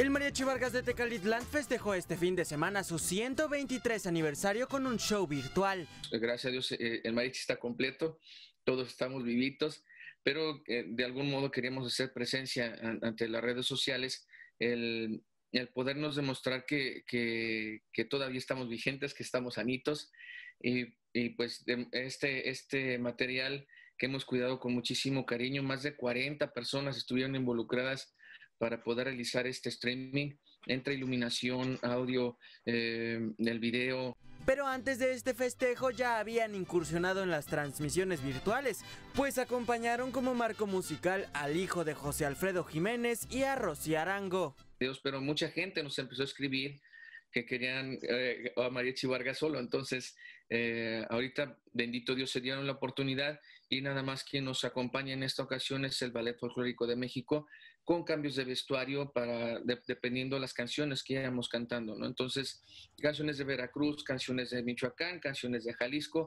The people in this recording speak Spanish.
El Mariachi Vargas de Tecalitlán festejó este fin de semana su 123 aniversario con un show virtual. Pues gracias a Dios, eh, eh, el mariachi está completo, todos estamos vivitos, pero eh, de algún modo queríamos hacer presencia ante las redes sociales, el, el podernos demostrar que, todavía estamos vigentes, que estamos sanitos y, y pues este, este material que hemos cuidado con muchísimo cariño. Más de 40 personas estuvieron involucradas para poder realizar este streaming entre iluminación, audio, eh, el video. Pero antes de este festejo ya habían incursionado en las transmisiones virtuales, pues acompañaron como marco musical al hijo de José Alfredo Jiménez y a Rosy Arango. Dios, pero mucha gente nos empezó a escribir que querían eh, a María Vargas solo. Entonces, eh, ahorita, bendito Dios, se dieron la oportunidad y nada más quien nos acompaña en esta ocasión es el Ballet Folclórico de México, con cambios de vestuario para, de, dependiendo las canciones que íbamos cantando. ¿no? Entonces, canciones de Veracruz, canciones de Michoacán, canciones de Jalisco,